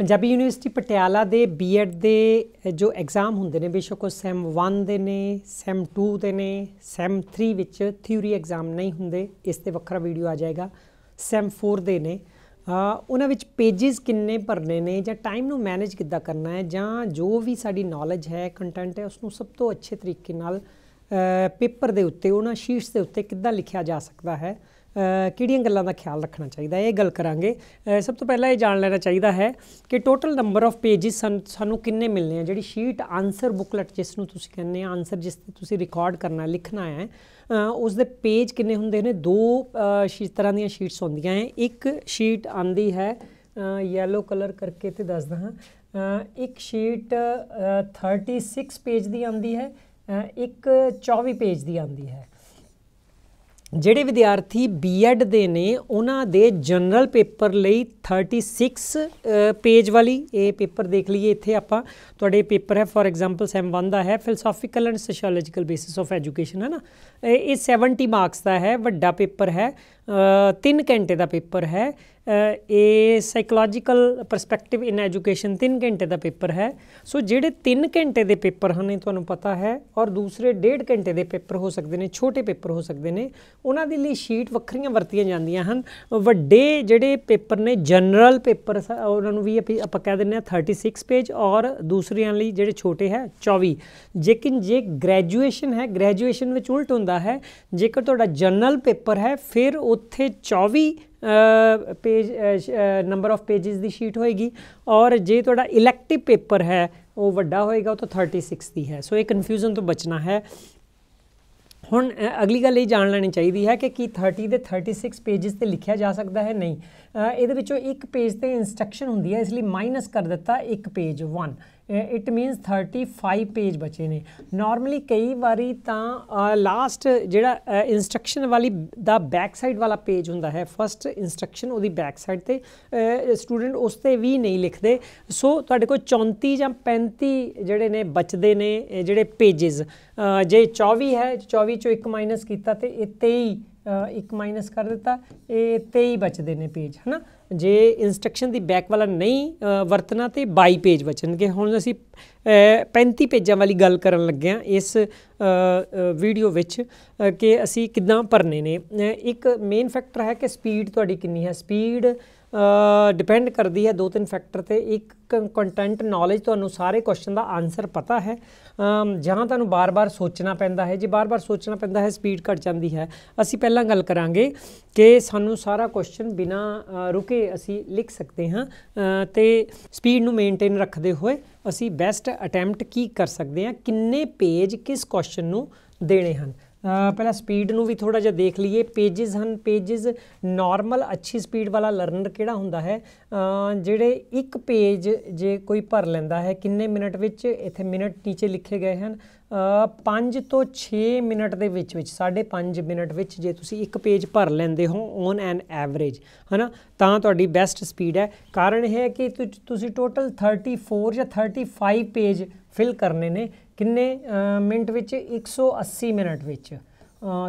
Punjabi university Patiala ਦੇ BEd ਦੇ ਜੋ ਐਗਜ਼ਾਮ ਹੁੰਦੇ ਨੇ ਬੇਸ਼ੱਕ ਉਹ ਸੈਮ 1 ਦੇ ਨੇ ਸੈਮ 2 ਦੇ ਨੇ ਸੈਮ 3 ਵਿੱਚ ਥਿਊਰੀ ਐਗਜ਼ਾਮ ਨਹੀਂ ਹੁੰਦੇ ਇਸ ਤੇ ਵੱਖਰਾ ਵੀਡੀਓ ਆ ਜਾਏਗਾ ਸੈਮ 4 ਦੇ ਨੇ ਉਹਨਾਂ ਵਿੱਚ ਪੇजेस ਕਿੰਨੇ ਭਰਨੇ ਨੇ ਜਾਂ ਟਾਈਮ ਨੂੰ ਮੈਨੇਜ ਕਿੱਦਾਂ ਕਰਨਾ ਹੈ ਜਾਂ ਜੋ ਵੀ ਸਾਡੀ ਨੌਲੇਜ ਹੈ ਕੰਟੈਂਟ ਹੈ ਉਸ ਨੂੰ ਸਭ ਤੋਂ ਅੱਛੇ ਤਰੀਕੇ ਨਾਲ ਪੇਪਰ ਦੇ ਉੱਤੇ ਉਹਨਾਂ ਸ਼ੀਟਸ ਦੇ ਉੱਤੇ ਕਿੱਦਾਂ ਲਿਖਿਆ ਜਾ ਸਕਦਾ ਹੈ ਕਿਹੜੀਆਂ ਗੱਲਾਂ ਦਾ ਖਿਆਲ ਰੱਖਣਾ ਚਾਹੀਦਾ ਇਹ ਗੱਲ ਕਰਾਂਗੇ ਸਭ ਤੋਂ ਪਹਿਲਾਂ ਇਹ ਜਾਣ ਲੈਣਾ ਚਾਹੀਦਾ ਹੈ ਕਿ ਟੋਟਲ ਨੰਬਰ ਆਫ ਪੇजेस ਸਾਨੂੰ ਕਿੰਨੇ ਮਿਲਨੇ ਆ ਜਿਹੜੀ ਸ਼ੀਟ ਆਨਸਰ ਬੁਕਲੈਟ ਜਿਸ ਨੂੰ ਤੁਸੀਂ ਕਹਿੰਦੇ ਆ ਆਨਸਰ ਜਿਸ ਤੇ ਤੁਸੀਂ ਰਿਕਾਰਡ ਕਰਨਾ ਲਿਖਣਾ ਹੈ ਉਸ ਦੇ ਪੇਜ ਕਿੰਨੇ ਹੁੰਦੇ ਨੇ ਦੋ ਤਰ੍ਹਾਂ ਦੀਆਂ ਸ਼ੀਟਸ ਹੁੰਦੀਆਂ ਹੈ ਇੱਕ ਸ਼ੀਟ ਆਂਦੀ ਹੈ ਯੈਲੋ ਕਲਰ ਕਰਕੇ ਤੇ ਦੱਸਦਾ ਹਾਂ ਇੱਕ ਸ਼ੀਟ 36 ਪੇਜ ਦੀ ਆਂਦੀ ਹੈ ਇੱਕ 24 ਪੇਜ ਦੀ ਆਂਦੀ ਹੈ ਜਿਹੜੇ ਵਿਦਿਆਰਥੀ ਬੀਐਡ ਦੇ ਨੇ ਉਹਨਾਂ ਦੇ ਜਨਰਲ ਪੇਪਰ ਲਈ 36 ਪੇਜ ਵਾਲੀ ਇਹ ਪੇਪਰ ਦੇਖ ਲਈਏ ਇੱਥੇ ਆਪਾਂ ਤੁਹਾਡੇ ਪੇਪਰ ਹੈ ਫੋਰ ਐਗਜ਼ਾਮਪਲ ਸੈਮ 1 ਦਾ ਹੈ philosophical and sociological basis of education ਹੈ ਨਾ ਇਹ 70 ਮਾਰਕਸ ਦਾ ਹੈ ਵੱਡਾ ਪੇਪਰ ਹੈ 3 ਘੰਟੇ ਦਾ ਪੇਪਰ ਹੈ ਇਹ ਸਾਈਕੋਲੋਜੀਕਲ ਪਰਸਪੈਕਟਿਵ ਇਨ ਐਜੂਕੇਸ਼ਨ 3 ਘੰਟੇ ਦਾ ਪੇਪਰ ਹੈ ਸੋ ਜਿਹੜੇ 3 ਘੰਟੇ ਦੇ ਪੇਪਰ ਹਨ ਇਹ ਤੁਹਾਨੂੰ ਪਤਾ ਹੈ ਔਰ ਦੂਸਰੇ 1.5 ਘੰਟੇ ਦੇ ਪੇਪਰ ਹੋ ਸਕਦੇ ਨੇ ਛੋਟੇ ਪੇਪਰ ਹੋ ਸਕਦੇ ਨੇ ਉਹਨਾਂ ਦੇ ਲਈ ਸ਼ੀਟ ਵੱਖਰੀਆਂ ਵਰਤੀਆਂ ਜਾਂਦੀਆਂ ਹਨ ਵੱਡੇ ਜਿਹੜੇ ਪੇਪਰ ਨੇ ਜਨਰਲ ਪੇਪਰ ਉਹਨਾਂ ਨੂੰ ਵੀ ਆਪਾਂ ਕਹਿ ਦਿੰਦੇ ਆ 36 ਪੇਜ ਔਰ ਦੂਸਰਿਆਂ ਲਈ ਜਿਹੜੇ ਛੋਟੇ ਹੈ 24 ਜੇਕਿਨ ਜੇ ਗ੍ਰੈਜੂਏਸ਼ਨ ਹੈ ਗ੍ਰੈਜੂਏਸ਼ਨ ਵਿੱਚ ਉਲਟ ਹੁੰਦਾ ਹੈ ਜੇਕਰ ਤੁਹਾਡਾ ਜਨਰਲ ਪੇਪਰ ਹੈ ਫਿਰ ਉੱਥੇ 24 ਪੇਜ ਨੰਬਰ ਆਫ ਪੇजेस ਦੀ ਸ਼ੀਟ ਹੋਏਗੀ ਔਰ ਜੇ ਤੁਹਾਡਾ ਇਲੈਕਟਿਵ ਪੇਪਰ ਹੈ ਉਹ ਵੱਡਾ ਹੋਏਗਾ ਉਹ ਤਾਂ 36 ਦੀ ਹੈ ਸੋ ਇਹ ਕਨਫਿਊਜ਼ਨ ਤੋਂ ਬਚਣਾ ਹੈ ਹੁਣ ਅਗਲੀ ਗੱਲ ਇਹ ਜਾਣ ਲੈਣੀ ਚਾਹੀਦੀ ਹੈ ਕਿ ਕੀ 30 ਦੇ 36 ਪੇजेस ਤੇ ਲਿਖਿਆ ਜਾ ਸਕਦਾ ਹੈ ਨਹੀਂ ਇਹਦੇ ਵਿੱਚੋਂ ਇੱਕ ਪੇਜ ਤੇ ਇਨਸਟਰਕਸ਼ਨ ਹੁੰਦੀ ਹੈ ਇਸ ਲਈ ਮਾਈਨਸ ਕਰ ਦਿੱਤਾ ਇੱਕ ਪੇਜ 1 ਇਟ ਮੀਨਸ 35 ਪੇਜ ਬਚੇ ਨੇ ਨਾਰਮਲੀ ਕਈ ਵਾਰੀ ਤਾਂ ਲਾਸਟ ਜਿਹੜਾ ਇਨਸਟਰਕਸ਼ਨ ਵਾਲੀ ਦਾ ਬੈਕ ਸਾਈਡ ਵਾਲਾ ਪੇਜ ਹੁੰਦਾ ਹੈ ਫਰਸਟ ਇਨਸਟਰਕਸ਼ਨ ਉਹਦੀ ਬੈਕ ਸਾਈਡ ਤੇ ਸਟੂਡੈਂਟ ਉਸ ਤੇ ਵੀ ਨਹੀਂ ਲਿਖਦੇ ਸੋ ਤੁਹਾਡੇ ਕੋਲ 34 ਜਾਂ 35 ਜਿਹੜੇ ਨੇ ਬਚਦੇ ਨੇ ਜਿਹੜੇ ਪੇजेस ਜੇ 24 ਹੈ 24 ਚੋਂ 1 ਮਾਈਨਸ ਕੀਤਾ ਤੇ ਇਹ 23 1 ਮਾਈਨਸ ਕਰ ਦਿੱਤਾ ਇਹ 23 ਬਚਦੇ ਨੇ ਪੇਜ ਹਨਾ ਜੇ ਇਨਸਟਰਕਸ਼ਨ ਦੀ ਬੈਕ ਵਾਲਾ ਨਹੀਂ ਵਰਤਣਾ ਤੇ 22 ਪੇਜ ਬਚਣਗੇ ਹੁਣ ਅਸੀਂ 35 ਪੇਜਾਂ ਵਾਲੀ ਗੱਲ ਕਰਨ ਲੱਗੇ ਆ ਇਸ ਵੀਡੀਓ ਵਿੱਚ ਕਿ ਅਸੀਂ ਕਿਦਾਂ ਭਰਨੇ ਨੇ ਇੱਕ ਮੇਨ ਫੈਕਟਰ ਹੈ ਕਿ ਸਪੀਡ ਤੁਹਾਡੀ ਕਿੰਨੀ ਹੈ ਸਪੀਡ ਡਿਪੈਂਡ ਕਰਦੀ ਹੈ ਦੋ ਤਿੰਨ ਫੈਕਟਰ ਤੇ ਇੱਕ ਕੰਟੈਂਟ ਨੌਲੇਜ ਤੁਹਾਨੂੰ ਸਾਰੇ ਕੁਐਸਚਨ ਦਾ ਆਨਸਰ ਪਤਾ ਹੈ ਜਹਾਂ ਤੁਹਾਨੂੰ ਬਾਰ-ਬਾਰ ਸੋਚਣਾ ਪੈਂਦਾ ਹੈ ਜੇ ਬਾਰ-ਬਾਰ ਸੋਚਣਾ ਪੈਂਦਾ ਹੈ ਸਪੀਡ ਘਟ ਜਾਂਦੀ ਹੈ ਅਸੀਂ ਪਹਿਲਾਂ ਗੱਲ ਕਰਾਂਗੇ ਕਿ ਸਾਨੂੰ ਸਾਰਾ ਕੁਐਸਚਨ ਬਿਨਾ ਰੁਕੇ ਅਸੀਂ ਲਿਖ ਸਕਦੇ ਹਾਂ ਤੇ ਸਪੀਡ ਨੂੰ ਮੇਨਟੇਨ ਰੱਖਦੇ ਹੋਏ ਅਸੀਂ ਬੈਸਟ ਅਟੈਂਪਟ ਕੀ ਕਰ ਸਕਦੇ ਹਾਂ ਕਿੰਨੇ ਪੇਜ ਕਿਸ ਕੁਐਸਚਨ ਨੂੰ ਦੇਣੇ ਹਨ ਪਹਿਲਾਂ ਸਪੀਡ ਨੂੰ ਵੀ ਥੋੜਾ ਜਿਹਾ ਦੇਖ ਲਈਏ ਪੇजेस ਹਨ ਪੇजेस ਨਾਰਮਲ ਅੱਛੀ ਸਪੀਡ ਵਾਲਾ ਲਰਨਰ ਕਿਹੜਾ ਹੁੰਦਾ ਹੈ ਜਿਹੜੇ ਇੱਕ ਪੇਜ ਜੇ ਕੋਈ ਭਰ ਲੈਂਦਾ ਹੈ ਕਿੰਨੇ ਮਿੰਟ ਵਿੱਚ ਇੱਥੇ ਮਿੰਟ ਨੀਚੇ ਲਿਖੇ ਗਏ ਹਨ 5 ਤੋਂ 6 ਮਿੰਟ ਦੇ ਵਿੱਚ ਵਿੱਚ 5.5 ਮਿੰਟ ਵਿੱਚ ਜੇ ਤੁਸੀਂ ਇੱਕ ਪੇਜ ਭਰ ਲੈਂਦੇ ਹੋ ਔਨ ਐਨ ਐਵਰੇਜ ਹਨਾ ਤਾਂ ਤੁਹਾਡੀ ਬੈਸਟ ਸਪੀਡ ਹੈ ਕਾਰਨ ਇਹ ਹੈ ਕਿ ਤੁਸੀਂ ਟੋਟਲ 34 ਜਾਂ 35 ਪੇਜ ਫਿਲ ਕਰਨੇ ਨੇ ਕਿੰਨੇ ਮਿੰਟ ਵਿੱਚ 180 ਮਿੰਟ ਵਿੱਚ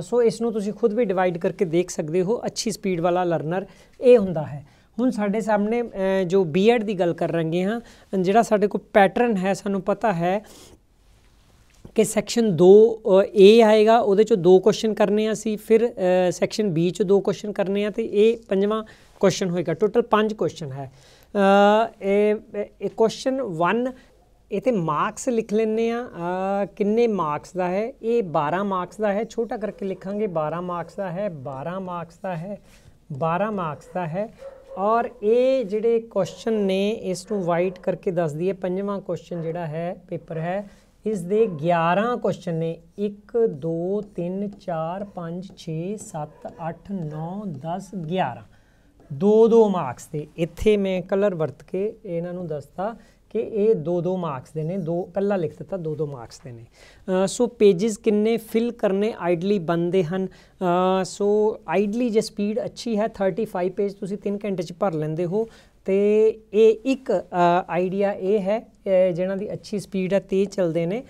ਸੋ ਇਸ ਨੂੰ ਤੁਸੀਂ ਖੁਦ ਵੀ ਡਿਵਾਈਡ ਕਰਕੇ ਦੇਖ ਸਕਦੇ ਹੋ ਅੱਛੀ ਸਪੀਡ ਵਾਲਾ ਲਰਨਰ ਇਹ ਹੁੰਦਾ ਹੈ ਹੁਣ ਸਾਡੇ ਸਾਹਮਣੇ ਜੋ ਬੀਐਡ ਦੀ ਗੱਲ ਕਰ ਰਹੇ ਹਾਂ ਜਿਹੜਾ ਸਾਡੇ ਕੋਲ ਪੈਟਰਨ ਹੈ ਸਾਨੂੰ ਪਤਾ ਹੈ ਕਿ ਸੈਕਸ਼ਨ 2 ਏ ਆਏਗਾ ਉਹਦੇ ਚੋਂ ਦੋ ਕੁਐਸਚਨ ਕਰਨੇ ਆ ਸੀ ਫਿਰ ਸੈਕਸ਼ਨ ਬੀ ਚ ਦੋ ਕੁਐਸਚਨ ਕਰਨੇ ਆ ਤੇ ਇਹ ਪੰਜਵਾਂ ਕੁਐਸਚਨ ਹੋਏਗਾ ਟੋਟਲ ਪੰਜ ਕੁਐਸਚਨ ਹੈ ਇਹ ਕੁਐਸਚਨ 1 ਇਥੇ ਮਾਰਕਸ ਲਿਖ ਲੈਣੇ ਆ ਕਿੰਨੇ ਮਾਰਕਸ ਦਾ ਹੈ ਇਹ 12 ਮਾਰਕਸ ਦਾ ਹੈ ਛੋਟਾ ਕਰਕੇ ਲਿਖਾਂਗੇ 12 ਮਾਰਕਸ ਦਾ ਹੈ 12 ਮਾਰਕਸ ਦਾ ਹੈ 12 ਮਾਰਕਸ ਦਾ ਹੈ ਔਰ ਇਹ ਜਿਹੜੇ ਕੁਐਸਚਨ ਨੇ ਇਸ ਨੂੰ ਵਾਈਟ ਕਰਕੇ ਦੱਸ ਦਈਏ ਪੰਜਵਾਂ ਕੁਐਸਚਨ ਜਿਹੜਾ ਹੈ ਪੇਪਰ ਹੈ ਇਸ ਦੇ 11 ਕੁਐਸਚਨ ਨੇ 1 2 3 4 5 6 7 8 9 10 11 ਦੋ ਦੋ ਮਾਰਕਸ ਦੇ ਇੱਥੇ ਮੈਂ ਕਲਰ ਵਰਤ ਕੇ ਇਹਨਾਂ ਨੂੰ ਦੱਸਤਾ ਕਿ ਇਹ 2-2 ਮਾਰਕਸ ਦੇ ਨੇ ਦੋ ਪਹਿਲਾਂ ਲਿਖ ਦਿੱਤਾ 2-2 ਮਾਰਕਸ ਦੇ ਨੇ ਸੋ ਪੇजेस ਕਿੰਨੇ ਫਿਲ ਕਰਨੇ ਆਈਡਲੀ ਬੰਦੇ ਹਨ ਸੋ ਆਈਡਲੀ ਜੇ ਸਪੀਡ ਅੱਛੀ ਹੈ 35 ਪੇਜ ਤੁਸੀਂ 3 ਘੰਟੇ ਚ ਭਰ ਲੈਂਦੇ ਹੋ ਤੇ ਇਹ ਇੱਕ ਆਈਡੀਆ ਇਹ ਹੈ ਜਿਹਨਾਂ ਦੀ ਅੱਛੀ ਸਪੀਡ ਹੈ ਤੇਜ਼ ਚੱਲਦੇ ਨੇ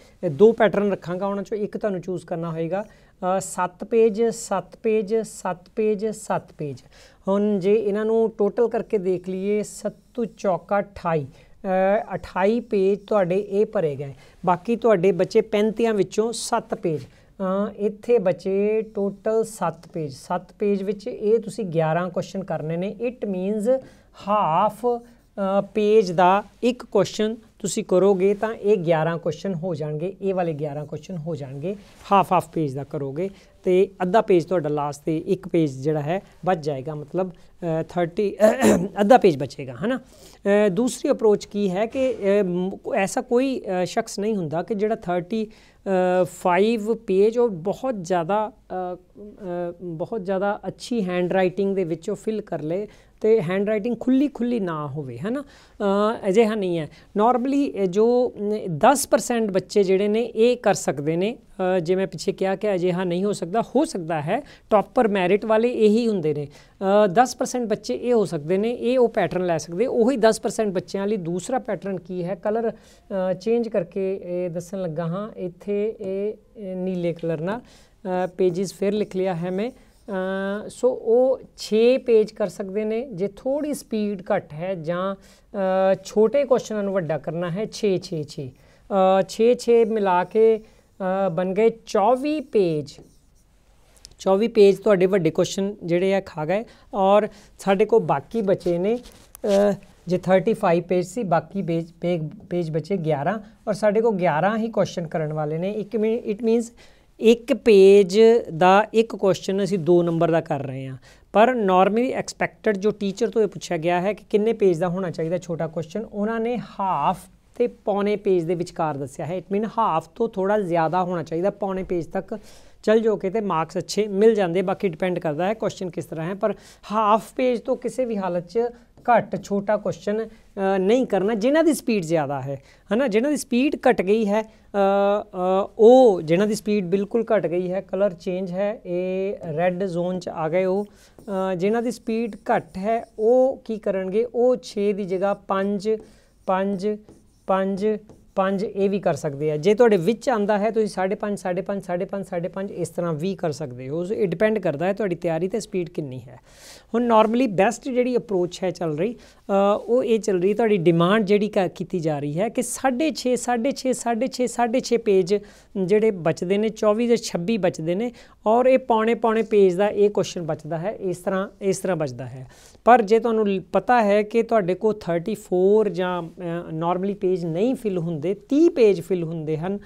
ਦੋ ਪੈਟਰਨ ਰੱਖਾਂਗਾ ਉਹਨਾਂ ਚੋਂ ਇੱਕ ਤੁਹਾਨੂੰ ਚੂਜ਼ ਕਰਨਾ ਹੋਏਗਾ 7 ਪੇਜ 7 ਪੇਜ 7 ਪੇਜ 7 ਪੇਜ ਹੁਣ ਜੇ ਇਹਨਾਂ ਨੂੰ ਟੋਟਲ ਕਰਕੇ ਦੇਖ ਲਈਏ 7 ਚੌਕਾ 28 28 ਪੇਜ ਤੁਹਾਡੇ ਇਹ ਭਰੇ ਗਏ ਬਾਕੀ ਤੁਹਾਡੇ ਬੱਚੇ 35 ਵਿੱਚੋਂ 7 ਪੇਜ ਇੱਥੇ ਬੱਚੇ ਟੋਟਲ 7 ਪੇਜ 7 ਪੇਜ ਵਿੱਚ ਇਹ ਤੁਸੀਂ 11 ਕੁਐਸਚਨ ਕਰਨੇ ਨੇ ਇਟ ਮੀਨਸ ਹਾਫ ਪੇਜ ਦਾ ਇੱਕ ਕੁਐਸਚਨ ਤੁਸੀਂ ਕਰੋਗੇ ਤਾਂ ਇਹ 11 ਕੁਐਸਚਨ ਹੋ ਜਾਣਗੇ ਇਹ ਵਾਲੇ 11 ਕੁਐਸਚਨ ਹੋ ਜਾਣਗੇ ਹਾਫ ਹਾਫ ਪੇਜ ਦਾ ਕਰੋਗੇ ਤੇ ਅੱਧਾ ਪੇਜ ਤੁਹਾਡਾ ਲਾਸਟ ਤੇ ਇੱਕ ਪੇਜ ਜਿਹੜਾ ਹੈ ਬਚ ਜਾਏਗਾ ਮਤਲਬ 30 ਅੱਧਾ ਪੇਜ ਬਚੇਗਾ ਹਨਾ ਦੂਸਰੀ ਅਪਰੋਚ ਕੀ ਹੈ ਕਿ ਐਸਾ ਕੋਈ ਸ਼ਖਸ ਨਹੀਂ ਹੁੰਦਾ ਕਿ ਜਿਹੜਾ 30 5 ਪੇਜ ਉਹ ਬਹੁਤ ਜ਼ਿਆਦਾ ਬਹੁਤ ਜ਼ਿਆਦਾ ਅੱਛੀ ਹੈਂਡ ਰਾਈਟਿੰਗ ਦੇ ਵਿੱਚੋਂ ਫਿਲ ਕਰ ਲੇ ਤੇ ਹੈਂਡ ਰਾਈਟਿੰਗ ਖੁੱਲੀ ਖੁੱਲੀ ਨਾ ਹੋਵੇ ਹਨਾ ਅਜਿਹਾ ਨਹੀਂ ਹੈ ਨਾਰਮਲੀ ਜੋ 10% ਬੱਚੇ ਜਿਹੜੇ ਨੇ ਇਹ ਕਰ ਸਕਦੇ ਨੇ ਜੇ ਮੈਂ ਪਿੱਛੇ ਕਿਹਾ ਕਿ ਅਜਿਹਾ ਨਹੀਂ ਹੋ ਸਕਦਾ ਹੋ ਸਕਦਾ ਹੈ ਟੌਪਰ ਮੈਰਿਟ ਵਾਲੇ ਇਹੀ ਹੁੰਦੇ ਨੇ 10% ਬੱਚੇ ਇਹ ਹੋ ਸਕਦੇ ਨੇ ਇਹ ਉਹ ਪੈਟਰਨ ਲੈ ਸਕਦੇ ਉਹੀ 10% ਬੱਚਿਆਂ ਲਈ ਦੂਸਰਾ ਪੈਟਰਨ ਕੀ ਹੈ ਕਲਰ ਚੇਂਜ ਕਰਕੇ ਇਹ ਦੱਸਣ ਲੱਗਾ ਹਾਂ ਇੱਥੇ ਇਹ ਨੀਲੇ ਕਲਰ ਨਾਲ ਪੇजेस ਫਿਰ ਲਿਖ ਲਿਆ ਹੈ ਮੈਂ ਸੋ ਉਹ 6 ਪੇਜ ਕਰ ਸਕਦੇ ਨੇ ਜੇ ਥੋੜੀ ਸਪੀਡ ਘੱਟ ਹੈ ਜਾਂ ਛੋਟੇ ਕੁਐਸਚਨਾਂ ਨੂੰ ਵੱਡਾ ਕਰਨਾ ਹੈ 6 6 6 6 6 ਮਿਲਾ ਕੇ ਬਣ ਗਏ 24 ਪੇਜ 24 ਪੇਜ ਤੁਹਾਡੇ ਵੱਡੇ ਕੁਐਸਚਨ ਜਿਹੜੇ ਆ ਖਾ ਗਏ ਔਰ ਸਾਡੇ ਕੋ ਬਾਕੀ ਬਚੇ ਨੇ ਜੇ 35 ਪੇਜ ਸੀ ਬਾਕੀ ਪੇਜ ਪੇਜ ਬਚੇ 11 ਔਰ ਸਾਡੇ ਕੋ 11 ਹੀ ਕੁਐਸਚਨ ਕਰਨ ਵਾਲੇ ਨੇ ਇੱਕ ਇਟ ਮੀਨਸ ਇੱਕ ਪੇਜ ਦਾ ਇੱਕ ਕੁਐਸਚਨ ਅਸੀਂ 2 ਨੰਬਰ ਦਾ ਕਰ ਰਹੇ ਹਾਂ ਪਰ ਨਾਰਮਲੀ ਐਕਸਪੈਕਟਡ ਜੋ ਟੀਚਰ ਤੋਂ ਇਹ ਪੁੱਛਿਆ ਗਿਆ ਹੈ ਕਿ ਕਿੰਨੇ ਪੇਜ ਦਾ ਹੋਣਾ ਚਾਹੀਦਾ ਛੋਟਾ ਕੁਐਸਚਨ ਉਹਨਾਂ ਨੇ ਹਾਫ ਤੇ ਪੌਣੇ ਪੇਜ ਦੇ ਵਿਚਕਾਰ ਦੱਸਿਆ ਹੈ ਇਟ ਮੀਨ ਹਾਫ ਤੋਂ ਥੋੜਾ ਜ਼ਿਆਦਾ ਹੋਣਾ ਚਾਹੀਦਾ ਪੌਣੇ ਪੇਜ ਤੱਕ ਚਲ ਜੋ ਕੇ ਤੇ ਮਾਰਕਸ ਅੱਛੇ ਮਿਲ ਜਾਂਦੇ ਬਾਕੀ ਡਿਪੈਂਡ ਕਰਦਾ ਹੈ ਕੁਐਸਚਨ ਕਿਸ ਤਰ੍ਹਾਂ ਹੈ ਪਰ ਹਾਫ ਪੇਜ ਤੋਂ ਕਿਸੇ ਵੀ ਹਾਲਤ 'ਚ ਘੱਟ ਛੋਟਾ ਕੁਐਸਚਨ ਨਹੀਂ ਕਰਨਾ ਜਿਨ੍ਹਾਂ ਦੀ ਸਪੀਡ ਜ਼ਿਆਦਾ ਹੈ ਹਨਾ ਜਿਨ੍ਹਾਂ ਦੀ ਸਪੀਡ ਘਟ ਗਈ ਹੈ ਉਹ ਜਿਨ੍ਹਾਂ ਦੀ ਸਪੀਡ ਬਿਲਕੁਲ ਘਟ ਗਈ ਹੈ ਕਲਰ ਚੇਂਜ ਹੈ ਇਹ ਰੈੱਡ ਜ਼ੋਨ 'ਚ ਆ ਗਏ ਉਹ ਜਿਨ੍ਹਾਂ ਦੀ ਸਪੀਡ ਘਟ ਹੈ ਉਹ ਕੀ ਕਰਨਗੇ ਉਹ 6 ਦੀ ਜਗ੍ਹਾ 5 5 5 5 ਇਹ ਵੀ ਕਰ ਸਕਦੇ ਆ ਜੇ ਤੁਹਾਡੇ ਵਿੱਚ ਆਂਦਾ ਹੈ ਤੁਸੀਂ 5.5 5.5 5.5 5.5 ਇਸ ਤਰ੍ਹਾਂ ਵੀ ਕਰ ਸਕਦੇ ਹੋ ਸੋ ਇਹ ਡਿਪੈਂਡ ਕਰਦਾ ਹੈ ਤੁਹਾਡੀ ਤਿਆਰੀ ਤੇ ਸਪੀਡ ਕਿੰਨੀ ਹੈ ਹੁਣ ਨਾਰਮਲੀ ਬੈਸਟ ਜਿਹੜੀ ਅਪਰੋਚ ਹੈ ਚੱਲ ਰਹੀ ਉਹ ਇਹ ਚੱਲ ਰਹੀ ਤੁਹਾਡੀ ਡਿਮਾਂਡ ਜਿਹੜੀ ਕੀਤੀ ਜਾ ਰਹੀ ਹੈ ਕਿ 6.5 6.5 6.5 6.5 ਪੇਜ ਜਿਹੜੇ ਬਚਦੇ ਨੇ 24 ਦੇ 26 ਬਚਦੇ ਨੇ ਔਰ ਇਹ ਪੌਣੇ ਪੌਣੇ ਪੇਜ ਦਾ ਇਹ ਕੁਐਸਚਨ ਬਚਦਾ ਹੈ ਇਸ ਤਰ੍ਹਾਂ ਇਸ ਤਰ੍ਹਾਂ ਬਚਦਾ ਹੈ ਪਰ ਜੇ ਤੁਹਾਨੂੰ ਪਤਾ ਹੈ ਕਿ ਤੁਹਾਡੇ ਕੋ 34 ਜਾਂ ਨਾਰਮਲੀ ਪੇਜ ਨਹੀਂ ਫਿਲ ਹੁੰਦੇ ਦੇ 30 ਪੇਜ ਫਿਲ ਹੁੰਦੇ ਹਨ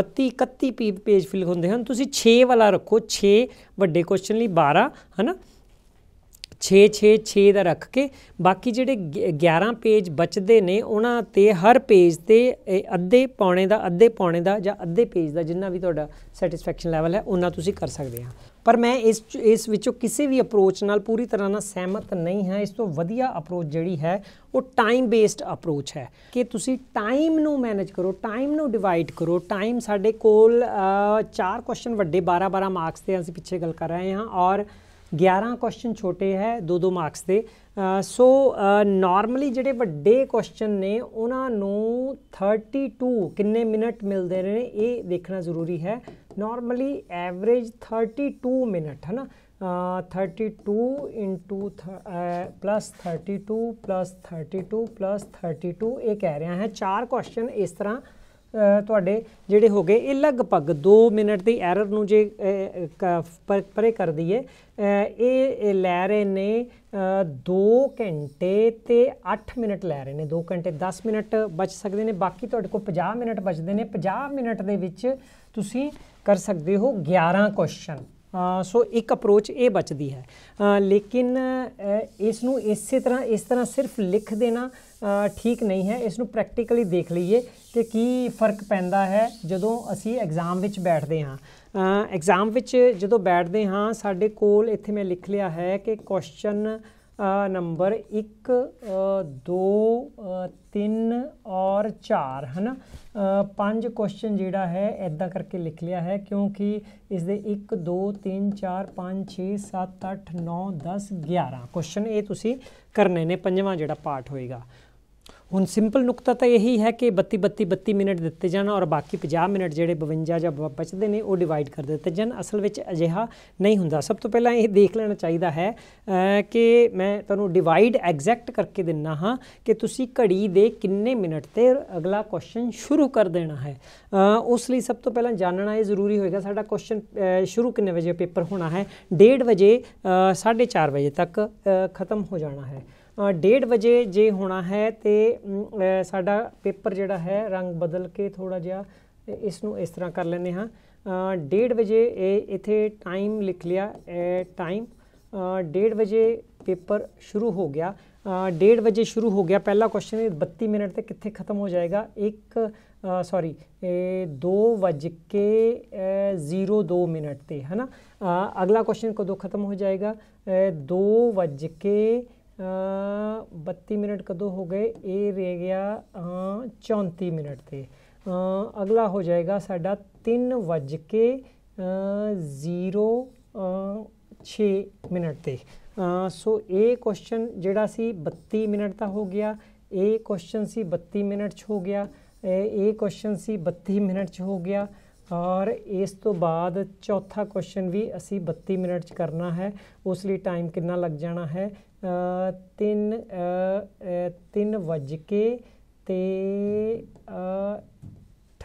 32 31 ਪੇਜ ਫਿਲ ਹੁੰਦੇ ਹਨ ਤੁਸੀਂ 6 ਵਾਲਾ ਰੱਖੋ 6 ਵੱਡੇ ਕੁਐਸਚਨ ਲਈ 12 ਹਨਾ 6 6 6 ਦਾ ਰੱਖ ਕੇ ਬਾਕੀ ਜਿਹੜੇ 11 ਪੇਜ ਬਚਦੇ ਨੇ ਉਹਨਾਂ ਤੇ ਹਰ ਪੇਜ ਤੇ ਅੱਧੇ ਪੌਣੇ ਦਾ ਅੱਧੇ ਪੌਣੇ ਦਾ ਜਾਂ ਅੱਧੇ ਪੇਜ ਦਾ ਜਿੰਨਾ ਵੀ ਤੁਹਾਡਾ ਸੈਟੀਸਫੈਕਸ਼ਨ ਲੈਵਲ ਹੈ ਉਹਨਾਂ ਤੁਸੀਂ ਕਰ ਸਕਦੇ ਆ ਪਰ ਮੈਂ ਇਸ ਇਸ ਵਿੱਚੋਂ ਕਿਸੇ ਵੀ ਅਪਰੋਚ ਨਾਲ ਪੂਰੀ ਤਰ੍ਹਾਂ ਨਾਲ ਸਹਿਮਤ ਨਹੀਂ ਹਾਂ ਇਸ ਤੋਂ ਵਧੀਆ ਅਪਰੋਚ ਜਿਹੜੀ ਹੈ ਉਹ ਟਾਈਮ ਬੇਸਡ ਅਪਰੋਚ ਹੈ ਕਿ ਤੁਸੀਂ ਟਾਈਮ ਨੂੰ ਮੈਨੇਜ ਕਰੋ ਟਾਈਮ ਨੂੰ ਡਿਵਾਈਡ ਕਰੋ ਟਾਈਮ ਸਾਡੇ ਕੋਲ ਚਾਰ ਕੁਐਸਚਨ ਵੱਡੇ 12 12 ਮਾਰਕਸ ਦੇ ਅਸੀਂ ਪਿੱਛੇ ਗੱਲ ਕਰ ਰਹੇ ਹਾਂ ਔਰ 11 ਕੁਐਸਚਨ ਛੋਟੇ ਹੈ 2-2 ਮਾਰਕਸ ਦੇ ਸੋ ਨਾਰਮਲੀ ਜਿਹੜੇ ਵੱਡੇ ਕੁਐਸਚਨ ਨੇ ਉਹਨਾਂ ਨੂੰ 32 ਕਿੰਨੇ ਮਿੰਟ ਮਿਲਦੇ ਨੇ ਇਹ ਦੇਖਣਾ ਜ਼ਰੂਰੀ ਹੈ नॉर्मली एवरेज 32 मिनट है ना 32 two into plus thirty two plus thirty two plus thirty two ਇਹ ਕਹਿ ਰਿਹਾ ਹੈ ਚਾਰ ਕੁਐਸਚਨ ਇਸ ਤਰ੍ਹਾਂ ਤੁਹਾਡੇ ਜਿਹੜੇ ਹੋ ਗਏ ਇਹ ਲਗਭਗ 2 ਮਿੰਟ ਦੀ ਐਰਰ ਨੂੰ ਜੇ ਪਰੇ ਕਰ ਦਈਏ ਇਹ ਲੈ ਰਹੇ ਨੇ 2 ਘੰਟੇ ਤੇ 8 ਮਿੰਟ ਲੈ ਰਹੇ ਨੇ 2 ਘੰਟੇ 10 ਮਿੰਟ ਬਚ ਸਕਦੇ ਨੇ ਬਾਕੀ ਤੁਹਾਡੇ ਕੋਲ 50 ਮਿੰਟ ਬਚਦੇ ਨੇ 50 ਮਿੰਟ ਦੇ ਵਿੱਚ ਤੁਸੀਂ ਕਰ ਸਕਦੇ ਹੋ 11 ਕੁਐਸਚਨ ਸੋ ਇੱਕ ਅਪਰੋਚ ਇਹ ਬਚਦੀ ਹੈ ਲੇਕਿਨ ਇਸ ਨੂੰ ਇਸੇ ਤਰ੍ਹਾਂ ਇਸ ਤਰ੍ਹਾਂ ਸਿਰਫ ਲਿਖ ਦੇਣਾ ਠੀਕ ਨਹੀਂ ਹੈ ਇਸ ਨੂੰ ਪ੍ਰੈਕਟੀਕਲੀ ਦੇਖ ਲਈਏ ਕਿ ਕੀ ਫਰਕ ਪੈਂਦਾ ਹੈ ਜਦੋਂ ਅਸੀਂ ਐਗਜ਼ਾਮ ਵਿੱਚ ਬੈਠਦੇ ਹਾਂ ਐਗਜ਼ਾਮ ਵਿੱਚ ਜਦੋਂ ਬੈਠਦੇ ਹਾਂ ਸਾਡੇ ਕੋਲ ਇੱਥੇ ਮੈਂ ਲਿਖ ਲਿਆ ਹੈ ਕਿ ਕੁਐਸਚਨ ਨੰਬਰ 1 2 3 ਔਰ 4 ਹਨਾ ਪੰਜ ਕੁਐਸਚਨ ਜਿਹੜਾ ਹੈ ਐਦਾਂ ਕਰਕੇ ਲਿਖ ਲਿਆ ਹੈ ਕਿਉਂਕਿ ਇਸ ਦੇ 1 2 3 4 5 6 7 8 9 10 11 ਕੁਐਸਚਨ ਇਹ ਤੁਸੀਂ ਕਰਨੇ ਨੇ ਪੰਜਵਾਂ ਜਿਹੜਾ ਪਾਠ ਹੋਏਗਾ ਹੁਣ ਸਿੰਪਲ ਨੁਕਤਾ ਤਾਂ ਇਹੀ ਹੈ ਕਿ 32 32 32 ਮਿੰਟ ਦਿੱਤੇ ਜਾਣ ਔਰ ਬਾਕੀ 50 ਮਿੰਟ ਜਿਹੜੇ 52 ਜਾਂ ਬਚਦੇ ਨੇ ਉਹ ਡਿਵਾਈਡ ਕਰ ਦਿੱਤੇ ਜਾਣ ਅਸਲ ਵਿੱਚ ਅਜਿਹਾ ਨਹੀਂ ਹੁੰਦਾ ਸਭ ਤੋਂ ਪਹਿਲਾਂ ਇਹ ਦੇਖ ਲੈਣਾ ਚਾਹੀਦਾ ਹੈ ਕਿ ਮੈਂ ਤੁਹਾਨੂੰ ਡਿਵਾਈਡ ਐਗਜ਼ੈਕਟ ਕਰਕੇ ਦਿੰਨਾ ਹਾਂ ਕਿ ਤੁਸੀਂ ਘੜੀ ਦੇ ਕਿੰਨੇ ਮਿੰਟ ਤੇ ਅਗਲਾ ਕੁਐਸਚਨ ਸ਼ੁਰੂ ਕਰ ਦੇਣਾ ਹੈ ਉਸ ਲਈ ਸਭ ਤੋਂ ਪਹਿਲਾਂ ਜਾਣਨਾ ਇਹ ਜ਼ਰੂਰੀ ਹੋਏਗਾ ਸਾਡਾ ਕੁਐਸਚਨ ਸ਼ੁਰੂ ਕਿੰਨੇ ਵਜੇ ਪੇਪਰ ਹੋਣਾ ਹੈ 1:30 ਵਜੇ 4:30 ਵਜੇ ਤੱਕ ਖਤਮ ਹੋ ਜਾਣਾ ਹੈ 1:30 ਵਜੇ ਜੇ ਹੋਣਾ ਹੈ ਤੇ ਸਾਡਾ ਪੇਪਰ ਜਿਹੜਾ ਹੈ ਰੰਗ ਬਦਲ ਕੇ ਥੋੜਾ ਜਿਹਾ ਇਸ ਨੂੰ ਇਸ ਤਰ੍ਹਾਂ ਕਰ ਲੈਨੇ ਹਾਂ 1:30 ਵਜੇ ਇਹ ਇਥੇ ਟਾਈਮ ਲਿਖ ਲਿਆ ਟਾਈਮ 1:30 ਵਜੇ ਪੇਪਰ ਸ਼ੁਰੂ ਹੋ ਗਿਆ 1:30 ਵਜੇ ਸ਼ੁਰੂ ਹੋ ਗਿਆ ਪਹਿਲਾ ਕੁਐਸਚਨ 32 ਮਿੰਟ ਤੇ ਕਿੱਥੇ ਖਤਮ ਹੋ ਜਾਏਗਾ ਇੱਕ ਸੌਰੀ 2 ਵਜ ਕੇ 02 ਮਿੰਟ ਤੇ ਹੈਨਾ ਅਗਲਾ ਕੁਐਸਚਨ ਕਦੋਂ ਖਤਮ ਹੋ ਜਾਏਗਾ 2 ਕੇ 32 ਮਿੰਟ ਕਦੋਂ ਹੋ ਗਏ ਇਹ ਰਹਿ ਗਿਆ 34 ਮਿੰਟ ਤੇ ਅਗਲਾ ਹੋ ਜਾਏਗਾ ਸਾਡਾ 3 ਵਜ ਕੇ 0 6 ਮਿੰਟ ਤੇ ਸੋ ਇਹ ਕੁਐਸਚਨ ਜਿਹੜਾ ਸੀ 32 ਮਿੰਟ ਦਾ ਹੋ ਗਿਆ ਇਹ ਕੁਐਸਚਨ ਸੀ 32 ਮਿੰਟ ਚ ਹੋ ਗਿਆ ਇਹ ਕੁਐਸਚਨ ਸੀ 32 ਮਿੰਟ ਚ ਹੋ ਗਿਆ ਔਰ ਇਸ ਤੋਂ ਬਾਅਦ ਚੌਥਾ ਕੁਐਸਚਨ ਵੀ ਅਸੀਂ 32 ਮਿੰਟ ਚ ਕਰਨਾ ਹੈ ਉਸ ਲਈ ਟਾਈਮ ਕਿੰਨਾ ਲੱਗ ਜਾਣਾ ਹੈ ਤਿੰਨ ਤਿੰਨ ਵਜ ਕੇ ਤੇ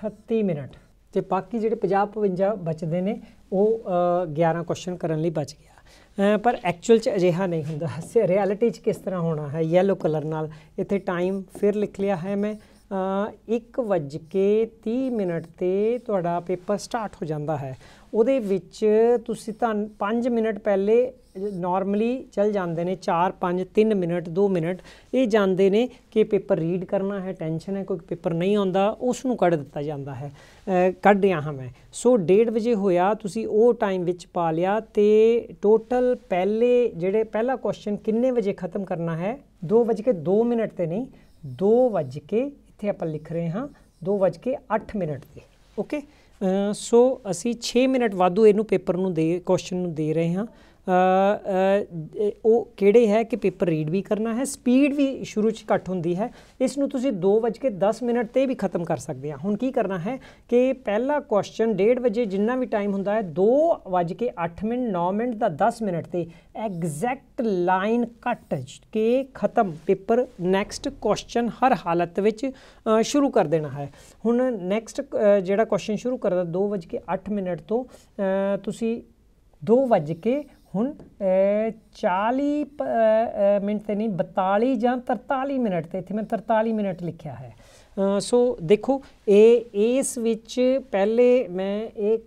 38 ਮਿੰਟ ਤੇ ਬਾਕੀ ਜਿਹੜੇ 50 55 ਬਚਦੇ ਨੇ ਉਹ 11 ਕੁਐਸਚਨ ਕਰਨ ਲਈ ਬਚ ਗਿਆ ਪਰ ਐਕਚੁਅਲ ਚ ਅਜਿਹਾ ਨਹੀਂ ਹੁੰਦਾ ਸੇ ਰਿਐਲਿਟੀ ਚ ਕਿਸ ਤਰ੍ਹਾਂ ਹੋਣਾ ਹੈ ਯੈਲੋ ਕਲਰ ਨਾਲ ਇੱਥੇ ਟਾਈਮ ਫਿਰ ਲਿਖ ਲਿਆ ਹੈ ਮੈਂ 1 ਵਜ ਕੇ 30 ਮਿੰਟ ਤੇ ਤੁਹਾਡਾ ਪੇਪਰ ਸਟਾਰਟ ਹੋ ਜਾਂਦਾ ਹੈ ਉਹਦੇ ਵਿੱਚ ਤੁਸੀਂ ਤਾਂ 5 ਮਿੰਟ ਪਹਿਲੇ ਨਾਰਮਲੀ ਚੱਲ ਜਾਂਦੇ ਨੇ 4 5 3 ਮਿੰਟ 2 ਮਿੰਟ ਇਹ ਜਾਂਦੇ ਨੇ ਕਿ ਪੇਪਰ ਰੀਡ ਕਰਨਾ ਹੈ ਟੈਨਸ਼ਨ ਹੈ ਕੋਈ ਪੇਪਰ ਨਹੀਂ ਆਉਂਦਾ ਉਸ ਨੂੰ ਕੱਢ ਦਿੱਤਾ ਜਾਂਦਾ ਹੈ ਕੱਢ ਹਮੈਂ ਹਾਂ ਮੈਂ ਸੋ 1:30 ਵਜੇ ਹੋਇਆ ਤੁਸੀਂ ਉਹ ਟਾਈਮ ਵਿੱਚ ਪਾ ਲਿਆ ਤੇ ਟੋਟਲ ਪਹਿਲੇ ਜਿਹੜੇ ਪਹਿਲਾ ਕੁਐਸਚਨ ਕਿੰਨੇ ਵਜੇ ਖਤਮ ਕਰਨਾ ਹੈ 2:02 ਮਿੰਟ ਤੇ ਨਹੀਂ 2:00 ਇੱਥੇ ਆਪਾਂ ਲਿਖ ਰਹੇ ਹਾਂ 2:08 ਮਿੰਟ ਤੇ ਓਕੇ ਸੋ ਅਸੀਂ 6 ਮਿੰਟ ਵਾਧੂ ਇਹਨੂੰ ਪੇਪਰ ਨੂੰ ਦੇ ਕੁਐਸਚਨ ਨੂੰ ਦੇ ਰਹੇ ਹਾਂ ਉਹ ਕਿਹੜੇ ਹੈ ਕਿ ਪੇਪਰ ਰੀਡ ਵੀ ਕਰਨਾ ਹੈ ਸਪੀਡ ਵੀ ਸ਼ੁਰੂ 'ਚ ਘੱਟ ਹੁੰਦੀ ਹੈ ਇਸ ਨੂੰ ਤੁਸੀਂ 2:10 ਮਿੰਟ ਤੇ ਵੀ ਖਤਮ ਕਰ ਸਕਦੇ ਆ ਹੁਣ ਕੀ ਕਰਨਾ ਹੈ ਕਿ ਪਹਿਲਾ ਕੁਐਸਚਨ 1:30 ਵਜੇ ਜਿੰਨਾ ਵੀ ਟਾਈਮ ਹੁੰਦਾ ਹੈ 2:08 ਮਿੰਟ 9 ਮਿੰਟ ਦਾ 10 ਮਿੰਟ ਤੇ ਐਗਜ਼ੈਕਟ ਲਾਈਨ ਕੱਟ ਕੇ ਖਤਮ ਪੇਪਰ ਨੈਕਸਟ ਕੁਐਸਚਨ ਹਰ ਹਾਲਤ ਵਿੱਚ ਸ਼ੁਰੂ ਕਰ ਦੇਣਾ ਹੈ ਹੁਣ ਨੈਕਸਟ ਜਿਹੜਾ ਕੁਐਸਚਨ ਸ਼ੁਰੂ ਕਰਦਾ 2:08 ਮਿੰਟ ਤੋਂ ਤੁਸੀਂ 2 ਵਜੇ ਕੇ ਹੁਣ 40 ਮਿੰਟ ਤੇ ਨਹੀਂ 42 ਜਾਂ 43 ਮਿੰਟ ਤੇ ਇੱਥੇ ਮੈਂ 43 ਮਿੰਟ ਲਿਖਿਆ ਹੈ ਸੋ ਦੇਖੋ ਇਹ ਇਸ ਵਿੱਚ ਪਹਿਲੇ ਮੈਂ ਇਹ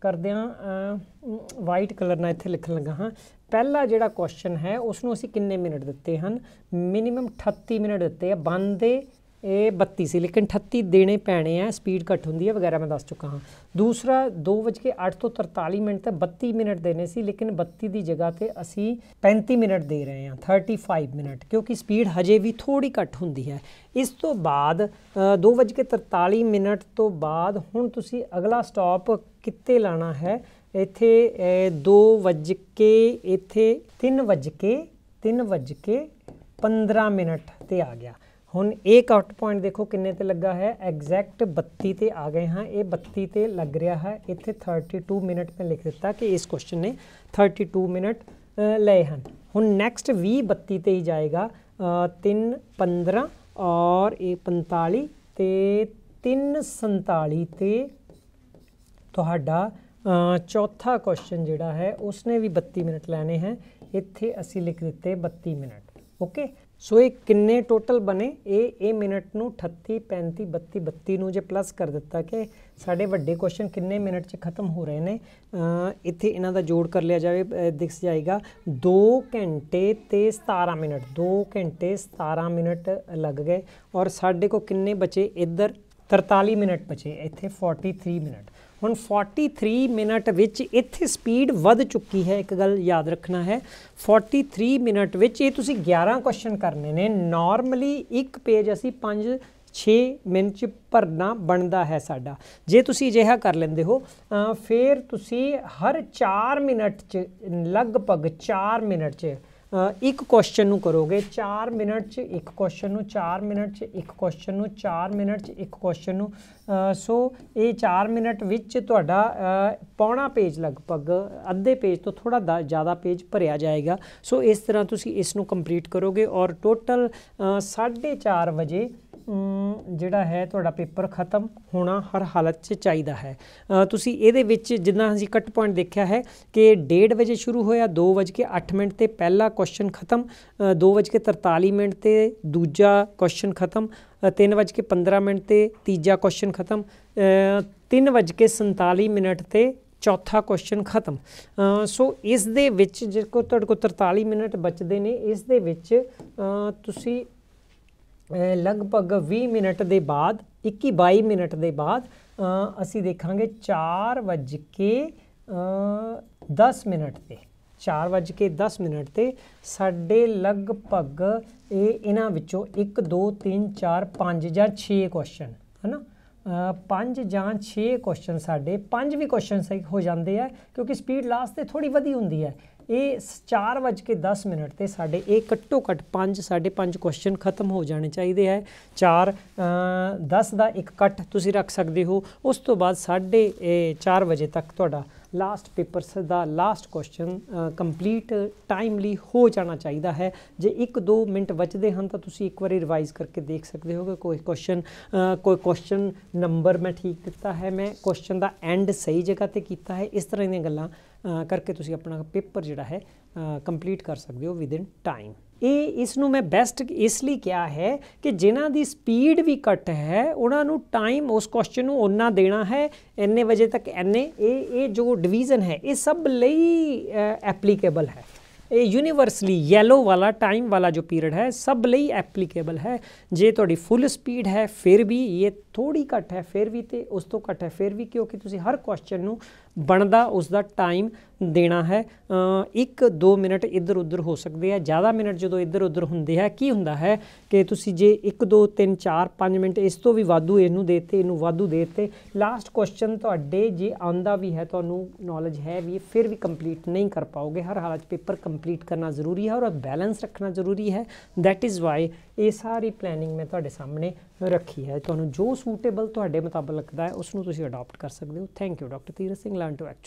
ਕਰਦਿਆਂ ਵਾਈਟ ਕਲਰ ਨਾਲ ਇੱਥੇ ਲਿਖਣ ਲੱਗਾ ਹਾਂ ਪਹਿਲਾ ਜਿਹੜਾ ਕੁਐਸਚਨ ਹੈ ਉਸ ਨੂੰ ਅਸੀਂ ਕਿੰਨੇ ਮਿੰਟ ਦਿੱਤੇ ਹਨ ਮਿਨੀਮਮ 38 ਮਿੰਟ ਦਿੱਤੇ ਆ ਬੰਦੇ ਇਹ 32 ਸੀ ਲੇਕਿਨ 38 ਦੇਣੇ ਪੈਣੇ ਆ ਸਪੀਡ ਘਟ ਹੁੰਦੀ ਹੈ ਵਗੈਰਾ ਮੈਂ ਦੱਸ ਚੁੱਕਾ ਹਾਂ ਦੂਸਰਾ 2:08 ਤੋਂ 43 ਮਿੰਟ ਤੇ 32 ਮਿੰਟ ਦੇਣੇ ਸੀ ਲੇਕਿਨ 32 ਦੀ ਜਗ੍ਹਾ ਤੇ ਅਸੀਂ 35 ਮਿੰਟ ਦੇ ਰਹੇ ਹਾਂ 35 ਮਿੰਟ ਕਿਉਂਕਿ ਸਪੀਡ ਹਜੇ ਵੀ ਥੋੜੀ ਘਟ ਹੁੰਦੀ ਹੈ ਇਸ ਤੋਂ ਬਾਅਦ 2:43 ਮਿੰਟ ਤੋਂ ਬਾਅਦ ਹੁਣ ਤੁਸੀਂ ਅਗਲਾ ਸਟਾਪ ਕਿੱਥੇ ਲਾਣਾ ਹੈ ਇੱਥੇ 2 ਕੇ ਇੱਥੇ 3 ਵਜ ਕੇ 3 15 ਮਿੰਟ ਤੇ ਆ ਗਿਆ ਹੁਣ ਇਹ ਕਟ ਪੁਆਇੰਟ ਦੇਖੋ ਕਿੰਨੇ ਤੇ ਲੱਗਾ ਹੈ ਐਗਜ਼ੈਕਟ 32 ਤੇ ਆ ਗਏ ਹਾਂ ਇਹ 32 ਤੇ ਲੱਗ ਰਿਹਾ ਹੈ ਇੱਥੇ 32 ਮਿੰਟ ਮੈਂ ਲਿਖ ਦਿੱਤਾ ਕਿ ਇਸ ਕੁਐਸਚਨ ਨੇ 32 ਮਿੰਟ ਲਏ ਹਨ ਹੁਣ ਨੈਕਸਟ 20 32 ਤੇ ਹੀ ਜਾਏਗਾ 3 15 ਔਰ ਇਹ 45 ਤੇ 3 47 ਤੇ ਤੁਹਾਡਾ ਚੌਥਾ ਕੁਐਸਚਨ ਜਿਹੜਾ ਹੈ ਉਸਨੇ ਵੀ 32 ਮਿੰਟ ਲੈਣੇ ਹੈ ਇੱਥੇ ਅਸੀਂ ਲਿਖ ਦਿੱਤੇ 32 ਮਿੰਟ ਓਕੇ ਸੋ ਇਹ ਕਿੰਨੇ ਟੋਟਲ ਬਣੇ ਇਹ ਇਹ ਮਿੰਟ ਨੂੰ 38 35 32 32 ਨੂੰ ਜੇ ਪਲੱਸ ਕਰ ਦਿੱਤਾ ਕਿ ਸਾਡੇ ਵੱਡੇ ਕੁਐਸਚਨ ਕਿੰਨੇ ਮਿੰਟ 'ਚ ਖਤਮ ਹੋ ਰਹੇ ਨੇ ਇੱਥੇ ਇਹਨਾਂ ਦਾ ਜੋੜ ਕਰ ਲਿਆ ਜਾਵੇ ਦਿਖ ਜਾਏਗਾ 2 ਘੰਟੇ ਤੇ 17 ਮਿੰਟ 2 ਘੰਟੇ 17 ਮਿੰਟ ਲੱਗ ਗਏ ਔਰ ਸਾਡੇ ਕੋ ਕਿੰਨੇ ਬਚੇ ਇੱਧਰ 43 ਮਿੰਟ ਬਚੇ ਇੱਥੇ 43 ਮਿੰਟ ਹੁਣ 43 ਮਿੰਟ ਵਿੱਚ ਇੱਥੇ ਸਪੀਡ ਵੱਧ ਚੁੱਕੀ ਹੈ ਇੱਕ ਗੱਲ ਯਾਦ ਰੱਖਣਾ ਹੈ 43 ਮਿੰਟ ਵਿੱਚ ਇਹ ਤੁਸੀਂ 11 ਕੁਐਸਚਨ ਕਰਨੇ ਨੇ ਨਾਰਮਲੀ ਇੱਕ ਪੇਜ ਅਸੀਂ 5 6 ਮਿੰਟ ਚ ਭਰਨਾ ਬਣਦਾ ਹੈ ਸਾਡਾ ਜੇ ਤੁਸੀਂ ਅਜਿਹਾ ਕਰ ਲੈਂਦੇ ਹੋ ਫਿਰ ਤੁਸੀਂ ਹਰ 4 ਮਿੰਟ ਚ ਲਗਭਗ 4 ਮਿੰਟ ਚ ਇੱਕ ਕੁਐਸਚਨ ਨੂੰ ਕਰੋਗੇ 4 ਮਿੰਟ 'ਚ ਇੱਕ ਕੁਐਸਚਨ ਨੂੰ 4 ਮਿੰਟ 'ਚ ਇੱਕ ਕੁਐਸਚਨ ਨੂੰ 4 ਮਿੰਟ 'ਚ ਇੱਕ ਕੁਐਸਚਨ ਨੂੰ ਸੋ ਇਹ 4 ਮਿੰਟ ਵਿੱਚ ਤੁਹਾਡਾ ਪੌਣਾ ਪੇਜ ਲਗਭਗ ਅੱਧੇ ਪੇਜ ਤੋਂ ਥੋੜਾ ਜ਼ਿਆਦਾ ਪੇਜ ਭਰਿਆ ਜਾਏਗਾ ਸੋ ਇਸ ਤਰ੍ਹਾਂ ਤੁਸੀਂ ਇਸ ਨੂੰ ਕੰਪਲੀਟ ਕਰੋਗੇ ਔਰ ਟੋਟਲ 4:30 ਵਜੇ ਜਿਹੜਾ ਹੈ ਤੁਹਾਡਾ ਪੇਪਰ ਖਤਮ ਹੋਣਾ ਹਰ ਹਾਲਤ 'ਚ ਚਾਹੀਦਾ ਹੈ ਤੁਸੀਂ ਇਹਦੇ ਵਿੱਚ ਜਿੰਨਾ ਅਸੀਂ ਕੱਟ ਪੁਆਇੰਟ ਦੇਖਿਆ ਹੈ ਕਿ 1:30 ਵਜੇ ਸ਼ੁਰੂ ਹੋਇਆ 2:08 ਮਿੰਟ ਤੇ ਪਹਿਲਾ ਕੁਐਸਚਨ ਖਤਮ 2:43 ਮਿੰਟ ਤੇ ਦੂਜਾ ਕੁਐਸਚਨ ਖਤਮ 3:15 ਮਿੰਟ ਤੇ ਤੀਜਾ ਕੁਐਸਚਨ ਖਤਮ 3:47 ਮਿੰਟ ਤੇ ਚੌਥਾ ਕੁਐਸਚਨ ਖਤਮ ਸੋ ਇਸ ਦੇ ਵਿੱਚ ਜੇ ਕੋ ਤੁਹਾਡੇ ਕੋਲ 43 ਮਿੰਟ ਬਚਦੇ ਨੇ ਇਸ ਦੇ ਵਿੱਚ ਤੁਸੀਂ ਲਗਭਗ 20 ਮਿੰਟ ਦੇ ਬਾਅਦ 21 22 ਮਿੰਟ ਦੇ ਬਾਅਦ ਅਸੀਂ ਦੇਖਾਂਗੇ 4:10 ਮਿੰਟ ਤੇ 4:10 ਮਿੰਟ ਤੇ ਸਾਡੇ ਲਗਭਗ ਇਹ ਇਹਨਾਂ ਵਿੱਚੋਂ 1 2 3 4 5 ਜਾਂ 6 ਕੁਐਸਚਨ ਹਨਾ ਪੰਜ ਜਾਂ 6 ਕੁਐਸਚਨ ਸਾਡੇ ਪੰਜ ਵੀ ਕੁਐਸਚਨ ਸਹੀ ਹੋ ਜਾਂਦੇ ਆ ਕਿਉਂਕਿ ਸਪੀਡ ਲਾਸਟ ਤੇ ਥੋੜੀ ਵਧੀ ਹੁੰਦੀ ਹੈ ਇਹ 4:10 ਮਿੰਟ ਤੇ ਸਾਡੇ ਇਹ ਘੱਟੋ ਘੱਟ 5 5.5 ਕੁਐਸਚਨ ਖਤਮ ਹੋ ਜਾਣੇ ਚਾਹੀਦੇ ਹੈ 4 10 ਦਾ ਇੱਕ ਕੱਟ ਤੁਸੀਂ ਰੱਖ ਸਕਦੇ ਹੋ ਉਸ ਤੋਂ ਬਾਅਦ ਸਾਡੇ 4 ਵਜੇ ਤੱਕ ਤੁਹਾਡਾ ਲਾਸਟ ਪੇਪਰਸ ਦਾ ਲਾਸਟ ਕੁਐਸਚਨ ਕੰਪਲੀਟ ਟਾਈਮਲੀ ਹੋ ਜਾਣਾ ਚਾਹੀਦਾ ਹੈ ਜੇ 1-2 ਮਿੰਟ ਬਚਦੇ ਹਨ ਤਾਂ ਤੁਸੀਂ ਇੱਕ ਵਾਰੀ ਰਿਵਾਈਜ਼ ਕਰਕੇ ਦੇਖ ਸਕਦੇ ਹੋ ਕਿ ਕੋਈ ਕੁਐਸਚਨ ਕੋਈ ਕੁਐਸਚਨ ਨੰਬਰ ਮੈਂ ਠੀਕ ਦਿੱਤਾ ਹੈ ਮੈਂ ਕੁਐਸਚਨ ਦਾ ਐਂਡ ਸਹੀ ਜਗ੍ਹਾ ਤੇ ਕੀਤਾ ਹੈ ਇਸ ਤਰ੍ਹਾਂ ਦੀਆਂ ਗੱਲਾਂ ਕਰਕੇ ਤੁਸੀਂ ਆਪਣਾ ਪੇਪਰ ਜਿਹੜਾ ਹੈ ਕੰਪਲੀਟ ਕਰ ਸਕਦੇ ਹੋ ਵਿਦ ਇਨ ਟਾਈਮ ਇਹ ਇਸ ਨੂੰ ਮੈਂ ਬੈਸਟ ਇਸ ਲਈ ਕਿਹਾ ਹੈ ਕਿ ਜਿਨ੍ਹਾਂ ਦੀ ਸਪੀਡ ਵੀ ਘੱਟ ਹੈ ਉਹਨਾਂ ਨੂੰ ਟਾਈਮ ਉਸ ਕੁਐਸਚਨ ਨੂੰ ਉਹਨਾਂ ਦੇਣਾ ਹੈ ਇੰਨੇ ਵਜੇ ਤੱਕ ਇੰਨੇ ਇਹ ਇਹ ਜੋ ਡਿਵੀਜ਼ਨ ਹੈ ਇਹ ਸਭ ਲਈ ਐਪਲੀਕੇਬਲ ਹੈ ਇਹ ਯੂਨੀਵਰਸਲੀ ਯੈਲੋ ਵਾਲਾ ਟਾਈਮ ਵਾਲਾ ਜੋ ਪੀਰੀਅਡ ਹੈ ਸਭ ਲਈ ਐਪਲੀਕੇਬਲ ਹੈ ਜੇ ਤੁਹਾਡੀ ਫੁੱਲ ਸਪੀਡ ਹੈ ਫਿਰ ਵੀ ਇਹ ਥੋੜੀ ਘੱਟ ਹੈ ਫਿਰ ਵੀ ਤੇ ਉਸ ਤੋਂ ਘੱਟ ਹੈ ਫਿਰ ਵੀ ਕਿਉਂਕਿ ਤੁਸੀਂ ਹਰ ਕੁਐਸਚਨ ਨੂੰ ਬਣਦਾ ਉਸ ਦਾ ਟਾਈਮ ਦੇਣਾ ਹੈ 1-2 ਮਿੰਟ ਇੱਧਰ ਉੱਧਰ ਹੋ ਸਕਦੇ ਆ ਜ਼ਿਆਦਾ ਮਿੰਟ ਜਦੋਂ ਇੱਧਰ ਉੱਧਰ ਹੁੰਦੇ ਆ ਕੀ ਹੁੰਦਾ ਹੈ ਕਿ ਤੁਸੀਂ ਜੇ 1 2 3 4 5 ਮਿੰਟ ਇਸ ਤੋਂ ਵੀ ਵਾਧੂ ਇਹਨੂੰ ਦੇਤੇ ਇਹਨੂੰ ਵਾਧੂ ਦੇਤੇ ਲਾਸਟ ਕੁਐਸਚਨ ਤੁਹਾਡੇ ਜੇ ਆਂਦਾ ਵੀ ਹੈ ਤੁਹਾਨੂੰ ਨੌਲੇਜ ਹੈ ਵੀ ਫਿਰ ਵੀ ਕੰਪਲੀਟ ਨਹੀਂ ਕਰ ਪਾਓਗੇ ਹਰ ਹਾਲਤ ਪੇਪਰ ਕੰਪਲੀਟ ਕਰਨਾ ਜ਼ਰੂਰੀ ਹੈ ਔਰ ਬੈਲੈਂਸ ਰੱਖਣਾ ਜ਼ਰੂਰੀ ਹੈ ਥੈਟ ਇਜ਼ ਵਾਈ ਇਹ ਸਾਰੀ ਪਲੈਨਿੰਗ ਮੈਂ ਤੁਹਾਡੇ ਸਾਹਮਣੇ ਰੱਖੀ ਹੈ ਤੁਹਾਨੂੰ ਜੋ ਸੂਟੇਬਲ ਤੁਹਾਡੇ ਮੁਤਾਬਕ ਲੱਗਦਾ ਹੈ ਉਸ ਨੂੰ ਤੁਸੀਂ ਅਡਾਪਟ ਕਰ ਸਕਦੇ ਹੋ ਥੈਂਕ ਯੂ ਡਾਕਟਰ ਤੀਰ ਸਿੰਘ ਲਰਨ ਟੂ ਐਕਚੁਅਲ